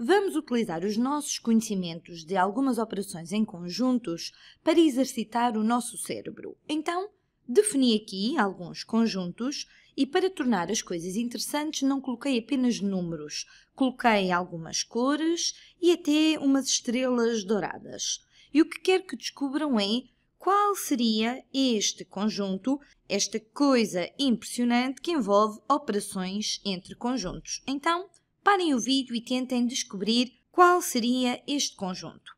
Vamos utilizar os nossos conhecimentos de algumas operações em conjuntos para exercitar o nosso cérebro. Então, defini aqui alguns conjuntos e para tornar as coisas interessantes não coloquei apenas números, coloquei algumas cores e até umas estrelas douradas. E o que quero que descubram é qual seria este conjunto, esta coisa impressionante que envolve operações entre conjuntos. Então, Parem o vídeo e tentem descobrir qual seria este conjunto.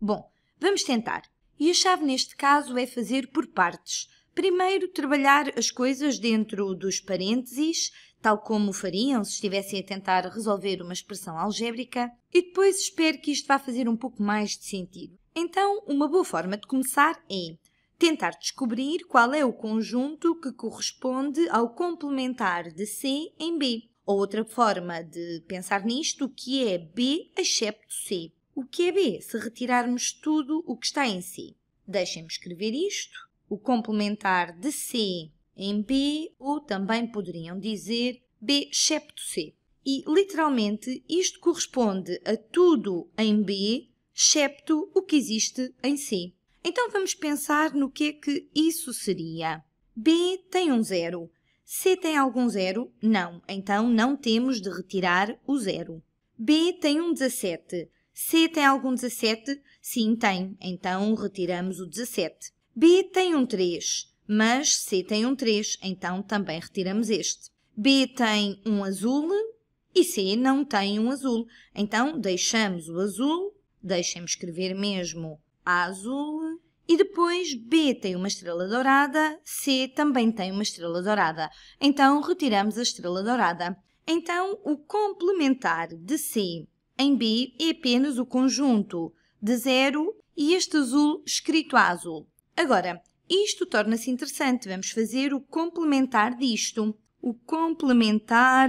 Bom, vamos tentar. E a chave neste caso é fazer por partes. Primeiro, trabalhar as coisas dentro dos parênteses, tal como fariam se estivessem a tentar resolver uma expressão algébrica, e depois espero que isto vá fazer um pouco mais de sentido. Então, uma boa forma de começar é tentar descobrir qual é o conjunto que corresponde ao complementar de C em B outra forma de pensar nisto, que é B excepto C. O que é B se retirarmos tudo o que está em C? Deixem-me escrever isto. O complementar de C em B, ou também poderiam dizer B excepto C. E literalmente isto corresponde a tudo em B, excepto o que existe em C. Então vamos pensar no que é que isso seria. B tem um zero, C tem algum zero? Não, então não temos de retirar o zero. B tem um 17. C tem algum 17? Sim, tem, então retiramos o 17. B tem um 3, mas C tem um 3, então também retiramos este. B tem um azul e C não tem um azul, então deixamos o azul, deixem-me escrever mesmo azul, e depois B tem uma estrela dourada, C também tem uma estrela dourada. Então retiramos a estrela dourada. Então o complementar de C em B é apenas o conjunto de zero e este azul escrito a azul. Agora, isto torna-se interessante. Vamos fazer o complementar disto. O complementar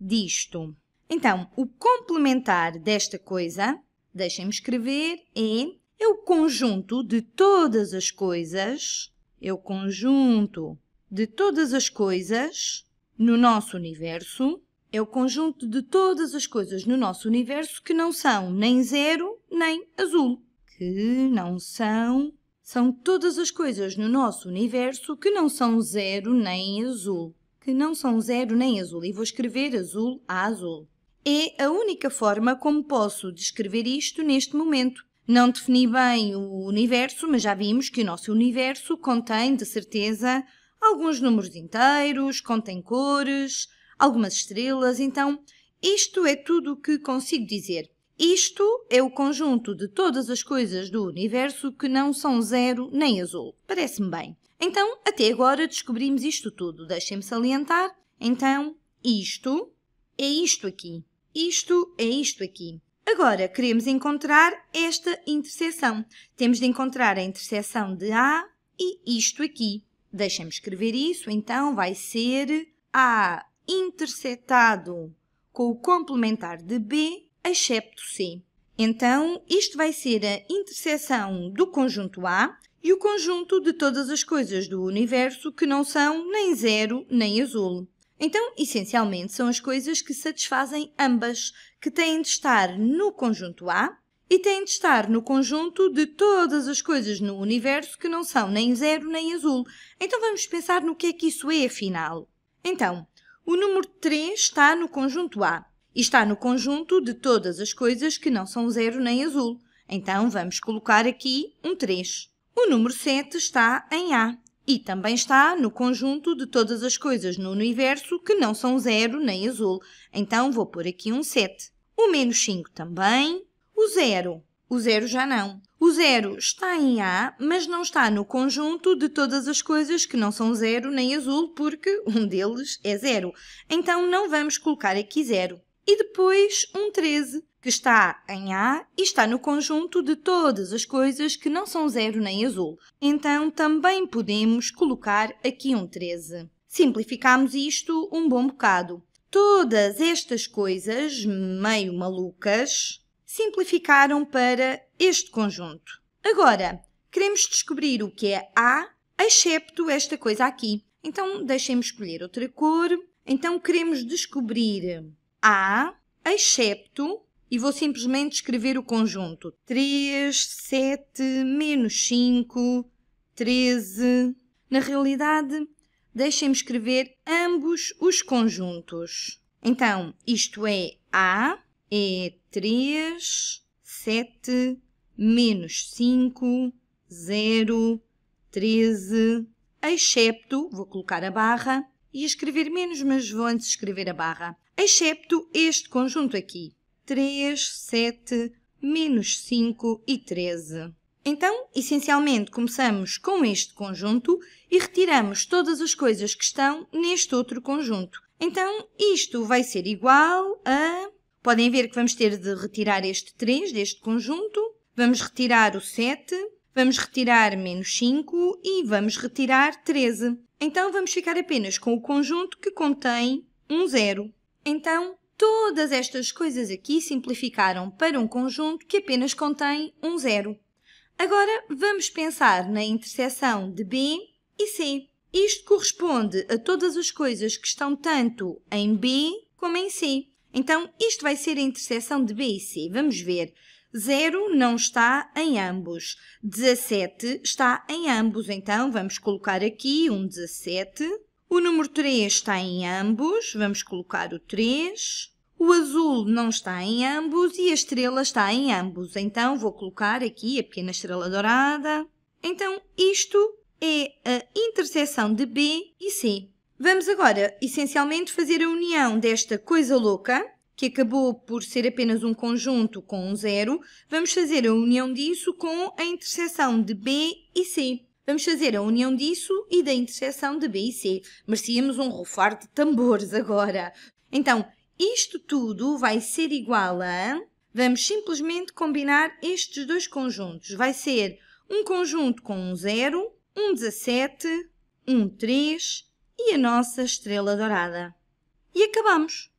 disto. Então, o complementar desta coisa, deixem-me escrever, é é o conjunto de todas as coisas, é o conjunto de todas as coisas no nosso universo, é o conjunto de todas as coisas no nosso universo que não são nem zero nem azul, que não são são todas as coisas no nosso universo que não são zero nem azul. Que não são zero nem azul. E vou escrever azul a azul. É a única forma como posso descrever isto neste momento. Não defini bem o universo, mas já vimos que o nosso universo contém, de certeza, alguns números inteiros, contém cores, algumas estrelas. Então, isto é tudo o que consigo dizer. Isto é o conjunto de todas as coisas do universo que não são zero nem azul. Parece-me bem. Então, até agora descobrimos isto tudo. Deixem-me salientar. Então, isto é isto aqui. Isto é isto aqui. Agora, queremos encontrar esta interseção. Temos de encontrar a interseção de A e isto aqui. Deixem-me escrever isso, então vai ser A intersetado com o complementar de B, excepto C. Então, isto vai ser a interseção do conjunto A e o conjunto de todas as coisas do universo que não são nem zero nem azul. Então, essencialmente, são as coisas que satisfazem ambas, que têm de estar no conjunto A e têm de estar no conjunto de todas as coisas no universo que não são nem zero nem azul. Então vamos pensar no que é que isso é, afinal. Então, o número 3 está no conjunto A e está no conjunto de todas as coisas que não são zero nem azul. Então vamos colocar aqui um 3. O número 7 está em A e também está no conjunto de todas as coisas no universo que não são zero nem azul. Então vou pôr aqui um 7. O menos 5 também. O zero. O zero já não. O zero está em A, mas não está no conjunto de todas as coisas que não são zero nem azul, porque um deles é zero. Então não vamos colocar aqui zero. E depois um 13 que está em A e está no conjunto de todas as coisas que não são zero nem azul. Então, também podemos colocar aqui um 13. Simplificamos isto um bom bocado. Todas estas coisas, meio malucas, simplificaram para este conjunto. Agora, queremos descobrir o que é A, excepto esta coisa aqui. Então, deixemos escolher outra cor. Então, queremos descobrir A, excepto e vou simplesmente escrever o conjunto. 3, 7, menos 5, 13. Na realidade, deixem-me escrever ambos os conjuntos. Então, isto é A, é 3, 7, menos 5, 0, 13, excepto, vou colocar a barra, e escrever menos, mas vou antes escrever a barra, excepto este conjunto aqui. 3, 7, menos 5 e 13. Então, essencialmente, começamos com este conjunto e retiramos todas as coisas que estão neste outro conjunto. Então, isto vai ser igual a... Podem ver que vamos ter de retirar este 3 deste conjunto, vamos retirar o 7, vamos retirar menos 5 e vamos retirar 13. Então, vamos ficar apenas com o conjunto que contém um zero. Então, Todas estas coisas aqui simplificaram para um conjunto que apenas contém um zero. Agora vamos pensar na interseção de B e C. Isto corresponde a todas as coisas que estão tanto em B como em C. Então, isto vai ser a interseção de B e C. Vamos ver. Zero não está em ambos. 17 está em ambos. Então, vamos colocar aqui um 17 o número 3 está em ambos, vamos colocar o 3. O azul não está em ambos e a estrela está em ambos, então vou colocar aqui a pequena estrela dourada. Então isto é a interseção de B e C. Vamos agora, essencialmente, fazer a união desta coisa louca, que acabou por ser apenas um conjunto com um zero, vamos fazer a união disso com a interseção de B e C. Vamos fazer a união disso e da interseção de B e C. Merecíamos um rufar de tambores agora. Então, isto tudo vai ser igual a... Vamos simplesmente combinar estes dois conjuntos. Vai ser um conjunto com um 0, um 17, um 3 e a nossa estrela dourada. E acabamos.